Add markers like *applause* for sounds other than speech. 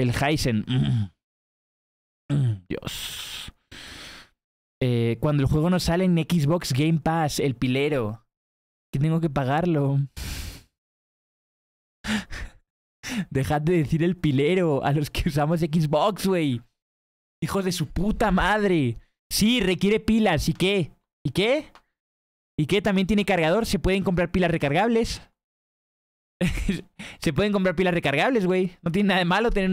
El Heisen. Mm. Mm. Dios. Eh, cuando el juego no sale en Xbox Game Pass, el pilero. Que tengo que pagarlo. *laughs* Dejad de decir el pilero a los que usamos Xbox, güey. Hijos de su puta madre. Sí, requiere pilas. ¿Y qué? ¿Y qué? ¿Y qué? ¿También tiene cargador? ¿Se pueden comprar pilas recargables? *laughs* Se pueden comprar pilas recargables, güey. No tiene nada de malo tener